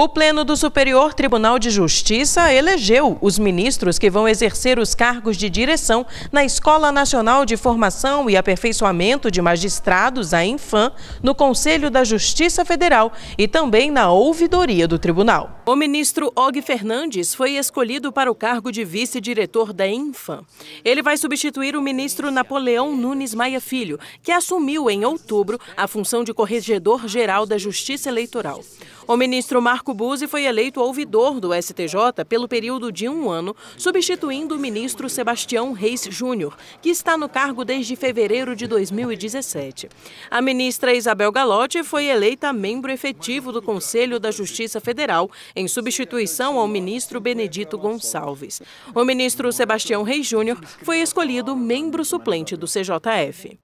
O Pleno do Superior Tribunal de Justiça elegeu os ministros que vão exercer os cargos de direção na Escola Nacional de Formação e Aperfeiçoamento de Magistrados, a Infam, no Conselho da Justiça Federal e também na ouvidoria do tribunal. O ministro Og Fernandes foi escolhido para o cargo de vice-diretor da Infam. Ele vai substituir o ministro Napoleão Nunes Maia Filho, que assumiu em outubro a função de corregedor-geral da Justiça Eleitoral. O ministro Marco Buzzi foi eleito ouvidor do STJ pelo período de um ano, substituindo o ministro Sebastião Reis Júnior, que está no cargo desde fevereiro de 2017. A ministra Isabel Galotti foi eleita membro efetivo do Conselho da Justiça Federal, em substituição ao ministro Benedito Gonçalves. O ministro Sebastião Reis Júnior foi escolhido membro suplente do CJF.